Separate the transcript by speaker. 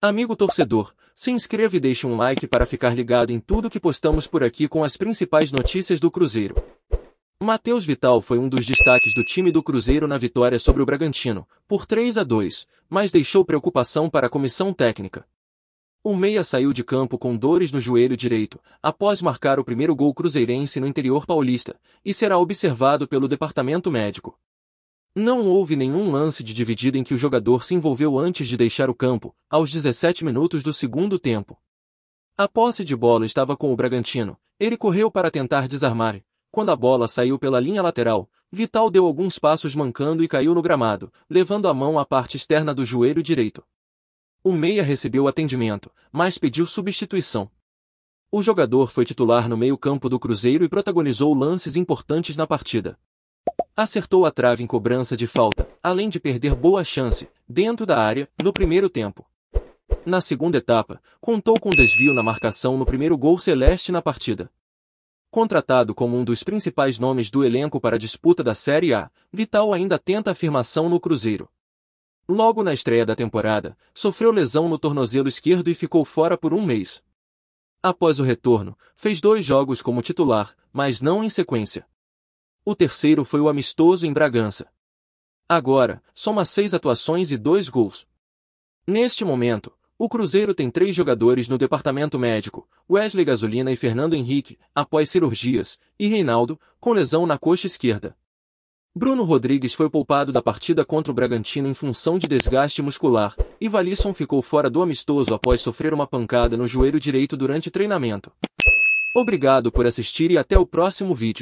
Speaker 1: Amigo torcedor, se inscreva e deixe um like para ficar ligado em tudo que postamos por aqui com as principais notícias do Cruzeiro. Matheus Vital foi um dos destaques do time do Cruzeiro na vitória sobre o Bragantino, por 3 a 2, mas deixou preocupação para a comissão técnica. O meia saiu de campo com dores no joelho direito, após marcar o primeiro gol cruzeirense no interior paulista, e será observado pelo departamento médico. Não houve nenhum lance de dividida em que o jogador se envolveu antes de deixar o campo, aos 17 minutos do segundo tempo. A posse de bola estava com o Bragantino, ele correu para tentar desarmar. Quando a bola saiu pela linha lateral, Vital deu alguns passos mancando e caiu no gramado, levando a mão à parte externa do joelho direito. O meia recebeu atendimento, mas pediu substituição. O jogador foi titular no meio-campo do Cruzeiro e protagonizou lances importantes na partida acertou a trave em cobrança de falta, além de perder boa chance, dentro da área, no primeiro tempo. Na segunda etapa, contou com desvio na marcação no primeiro gol celeste na partida. Contratado como um dos principais nomes do elenco para a disputa da Série A, Vital ainda tenta afirmação no Cruzeiro. Logo na estreia da temporada, sofreu lesão no tornozelo esquerdo e ficou fora por um mês. Após o retorno, fez dois jogos como titular, mas não em sequência o terceiro foi o amistoso em Bragança. Agora, soma seis atuações e dois gols. Neste momento, o Cruzeiro tem três jogadores no departamento médico, Wesley Gasolina e Fernando Henrique, após cirurgias, e Reinaldo, com lesão na coxa esquerda. Bruno Rodrigues foi poupado da partida contra o Bragantino em função de desgaste muscular, e Valisson ficou fora do amistoso após sofrer uma pancada no joelho direito durante treinamento. Obrigado por assistir e até o próximo vídeo.